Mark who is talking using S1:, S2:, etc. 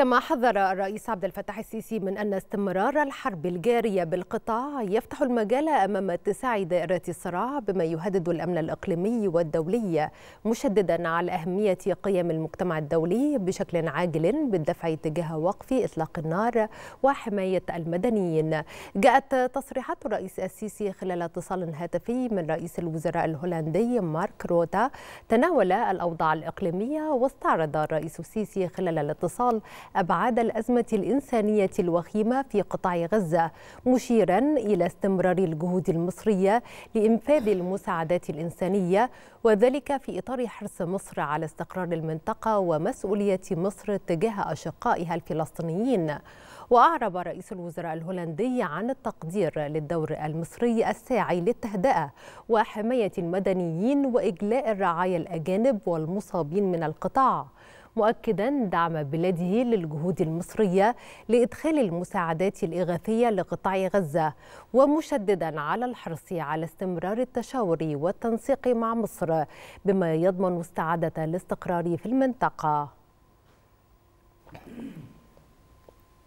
S1: كما حذر الرئيس عبد الفتاح السيسي من أن استمرار الحرب الجارية بالقطاع يفتح المجال أمام اتساع دائرة الصراع بما يهدد الأمن الإقليمي والدولي مشددا على أهمية قيم المجتمع الدولي بشكل عاجل بالدفع تجاه وقف إطلاق النار وحماية المدنيين جاءت تصريحات الرئيس السيسي خلال اتصال هاتفي من رئيس الوزراء الهولندي مارك روتا تناول الأوضاع الإقليمية واستعرض الرئيس السيسي خلال الاتصال أبعاد الأزمة الإنسانية الوخيمة في قطاع غزة مشيرا إلى استمرار الجهود المصرية لإنفاذ المساعدات الإنسانية وذلك في إطار حرص مصر على استقرار المنطقة ومسؤولية مصر تجاه أشقائها الفلسطينيين وأعرب رئيس الوزراء الهولندي عن التقدير للدور المصري الساعي للتهدئة وحماية المدنيين وإجلاء الرعايا الأجانب والمصابين من القطاع مؤكدا دعم بلاده للجهود المصرية لإدخال المساعدات الإغاثية لقطاع غزة ومشددا على الحرص على استمرار التشاور والتنسيق مع مصر بما يضمن استعادة الاستقرار في المنطقة